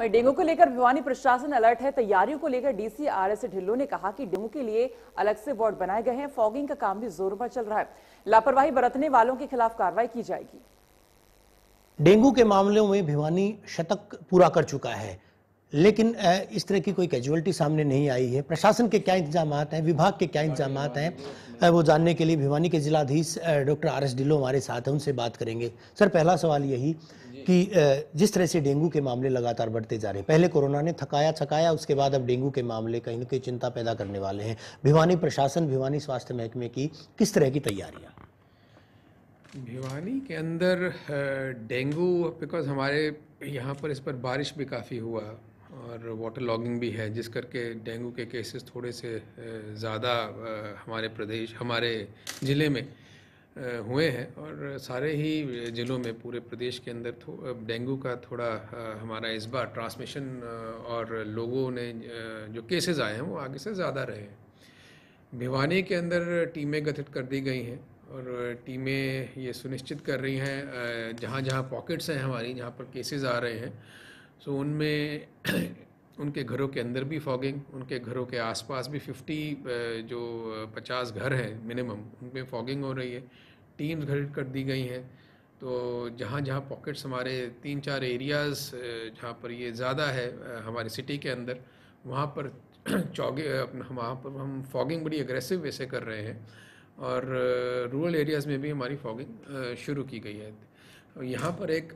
वही डेंगू को लेकर भिवानी प्रशासन अलर्ट है तैयारियों को लेकर डीसी आर एस ढिल्लो ने कहा कि डेंगू के लिए अलग से वार्ड बनाए गए हैं फॉगिंग का काम भी जोरों पर चल रहा है लापरवाही बरतने वालों के खिलाफ कार्रवाई की जाएगी डेंगू के मामलों में भिवानी शतक पूरा कर चुका है लेकिन इस तरह की कोई कैजुअलिटी सामने नहीं आई है प्रशासन के क्या इंतजाम हैं विभाग के क्या हाँ, इंतजाम हैं वो जानने के लिए भिवानी के जिलाधीश डॉक्टर आर एस ढिल्लो हमारे साथ हैं उनसे बात करेंगे सर पहला सवाल यही कि जिस तरह से डेंगू के मामले लगातार बढ़ते जा रहे हैं पहले कोरोना ने थकाया छकाया उसके बाद अब डेंगू के मामले कहीं ना कहीं चिंता पैदा करने वाले हैं भिवानी प्रशासन भिवानी स्वास्थ्य महकमे की किस तरह की तैयारियाँ भिवानी के अंदर डेंगू बिकॉज हमारे यहाँ पर इस पर बारिश भी काफ़ी हुआ और वाटर लॉगिंग भी है जिस करके डेंगू के केसेस थोड़े से ज़्यादा हमारे प्रदेश हमारे ज़िले में हुए हैं और सारे ही ज़िलों में पूरे प्रदेश के अंदर डेंगू का थोड़ा हमारा इस बार ट्रांसमिशन और लोगों ने जो केसेस आए हैं वो आगे से ज़्यादा रहे हैं भिवानी के अंदर टीमें गठित कर दी गई हैं और टीमें ये सुनिश्चित कर रही हैं जहाँ जहाँ पॉकेट्स हैं हमारी जहाँ पर केसेस आ रहे हैं सो so, उनमें उनके घरों के अंदर भी फॉगिंग उनके घरों के आसपास भी 50 जो 50 घर हैं मिनिमम उनमें फॉगिंग हो रही है टीम्स घर कर दी गई हैं तो जहाँ जहाँ पॉकेट्स हमारे तीन चार एरियाज़ जहाँ पर ये ज़्यादा है हमारे सिटी के अंदर वहाँ पर चौगे अपना वहाँ पर हम फॉगिंग बड़ी एग्रेसिव वैसे कर रहे हैं और रूरल एरियाज़ में भी हमारी फॉगिंग शुरू की गई है यहाँ पर एक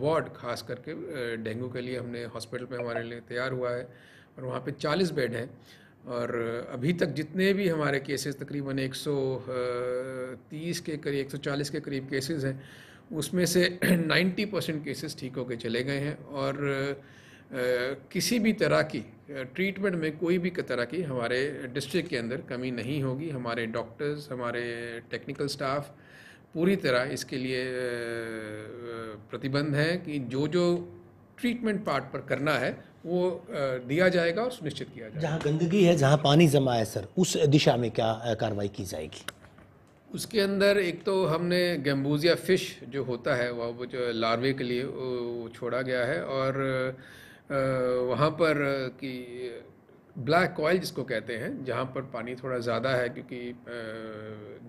वार्ड खास करके डेंगू के लिए हमने हॉस्पिटल पे हमारे लिए तैयार हुआ है और वहाँ पे 40 बेड हैं और अभी तक जितने भी हमारे केसेस तकरीबन 130 के करीब 140 के करीब केसेस हैं उसमें से 90 परसेंट केसेस ठीक होकर चले गए हैं और किसी भी तरह की ट्रीटमेंट में कोई भी तरह की हमारे डिस्ट्रिक्ट के अंदर कमी नहीं होगी हमारे डॉक्टर्स हमारे टेक्निकल स्टाफ पूरी तरह इसके लिए प्रतिबंध है कि जो जो ट्रीटमेंट पार्ट पर करना है वो दिया जाएगा और सुनिश्चित किया जाएगा जहाँ गंदगी है जहाँ पानी जमा है सर उस दिशा में क्या कार्रवाई की जाएगी उसके अंदर एक तो हमने गम्बूजिया फ़िश जो होता है वह जो लार्वे के लिए छोड़ा गया है और वहाँ पर कि ब्लैक ऑयल जिसको कहते हैं जहाँ पर पानी थोड़ा ज़्यादा है क्योंकि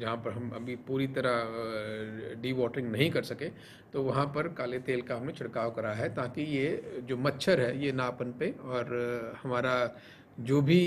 जहाँ पर हम अभी पूरी तरह डी वाटरिंग नहीं कर सके तो वहाँ पर काले तेल का हमने छिड़काव करा है ताकि ये जो मच्छर है ये नापन पे और हमारा जो भी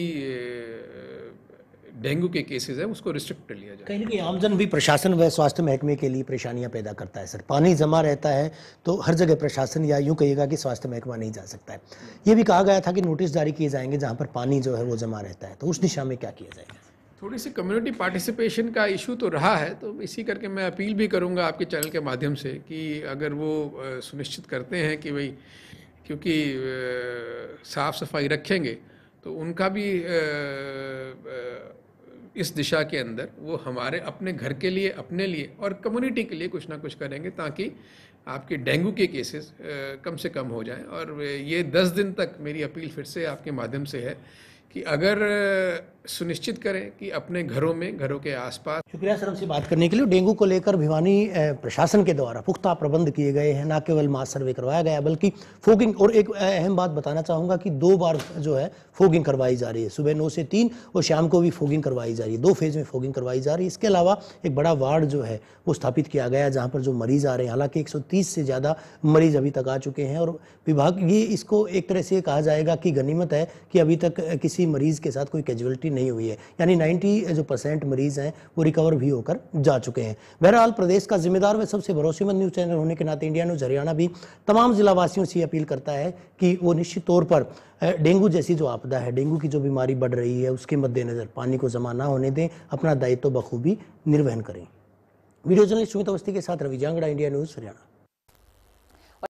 डेंगू के केसेस है उसको रिस्ट्रिक्ट कर लिया जाए कहीं ना कहीं आमजन भी प्रशासन व स्वास्थ्य महकमे के लिए परेशानियां पैदा करता है सर पानी जमा रहता है तो हर जगह प्रशासन या यूँ कहिएगा कि स्वास्थ्य महकमा नहीं जा सकता है ये भी कहा गया था कि नोटिस जारी किए जाएंगे जहाँ पर पानी जो है वो जमा रहता है तो उस दिशा में क्या किया जाएगा थोड़ी सी कम्युनिटी पार्टिसिपेशन का इशू तो रहा है तो इसी करके मैं अपील भी करूँगा आपके चैनल के माध्यम से कि अगर वो सुनिश्चित करते हैं कि भाई क्योंकि साफ़ सफाई रखेंगे तो उनका भी इस दिशा के अंदर वो हमारे अपने घर के लिए अपने लिए और कम्युनिटी के लिए कुछ ना कुछ करेंगे ताकि आपके डेंगू के केसेस कम से कम हो जाएं और ये दस दिन तक मेरी अपील फिर से आपके माध्यम से है कि अगर सुनिश्चित करें कि अपने घरों में घरों के आसपास शुक्रिया सर हमसे बात करने के लिए डेंगू को लेकर भिवानी प्रशासन के द्वारा पुख्ता प्रबंध किए गए हैं ना केवल मास सर्वे करवाया गया बल्कि फोगिंग और एक अहम बात बताना चाहूंगा कि दो बार जो है फोगिंग करवाई जा रही है सुबह नौ से तीन और शाम को भी फोगिंग करवाई जा रही है दो फेज में फोगिंग करवाई जा रही है इसके अलावा एक बड़ा वार्ड जो है वो स्थापित किया गया है जहाँ पर जो मरीज आ रहे हैं हालांकि एक से ज़्यादा मरीज अभी तक आ चुके हैं और विभाग ये इसको एक तरह से कहा जाएगा कि गनीमत है कि अभी तक किसी किसी मरीज़ के साथ कोई कैजुअलिटी नहीं हुई है यानी 90 जो परसेंट मरीज़ हैं वो रिकवर भी होकर जा चुके हैं बहरहाल प्रदेश का जिम्मेदार व सबसे भरोसेमंद न्यूज़ चैनल होने के नाते इंडिया न्यूज़ हरियाणा भी तमाम जिलावासियों से अपील करता है कि वो निश्चित तौर पर डेंगू जैसी जो आपदा है डेंगू की जो बीमारी बढ़ रही है उसके मद्देनज़र पानी को जमा ना होने दें अपना दायित्व बखूबी निर्वहन करें वीडियो जर्नलिस्ट सुमित अवस्थी के साथ रवि जांगड़ा इंडिया न्यूज़ हरियाणा